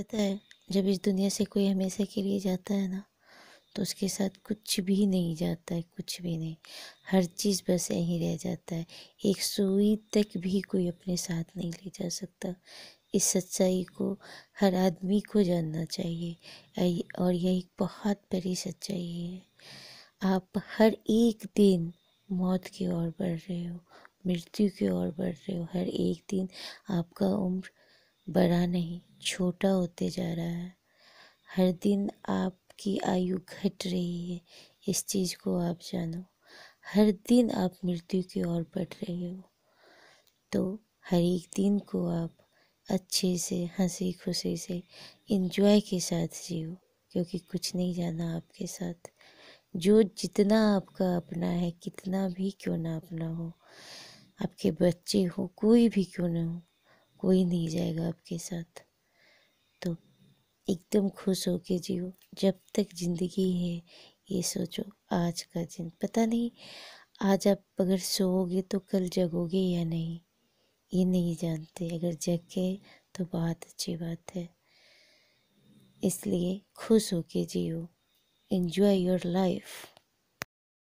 पता है जब इस दुनिया से कोई हमेशा के लिए जाता है ना तो उसके साथ कुछ भी नहीं जाता है कुछ भी नहीं हर चीज़ बस यहीं रह जाता है एक सुई तक भी कोई अपने साथ नहीं ले जा सकता इस सच्चाई को हर आदमी को जानना चाहिए और यह एक बहुत बड़ी सच्चाई है आप हर एक दिन मौत की ओर बढ़ रहे हो मृत्यु की ओर बढ़ रहे हो हर एक दिन आपका उम्र बड़ा नहीं छोटा होते जा रहा है हर दिन आपकी आयु घट रही है इस चीज़ को आप जानो हर दिन आप मृत्यु की ओर बढ़ रहे हो तो हर एक दिन को आप अच्छे से हंसी खुशी से इंजॉय के साथ जियो क्योंकि कुछ नहीं जाना आपके साथ जो जितना आपका अपना है कितना भी क्यों ना अपना हो आपके बच्चे हो कोई भी क्यों ना हो कोई नहीं जाएगा आपके साथ तो एकदम खुश हो के जियो जब तक ज़िंदगी है ये सोचो आज का दिन पता नहीं आज आप अगर सोओगे तो कल जगोगे या नहीं ये नहीं जानते अगर जग के तो बहुत अच्छी बात है इसलिए खुश हो के जियो एंजॉय योर लाइफ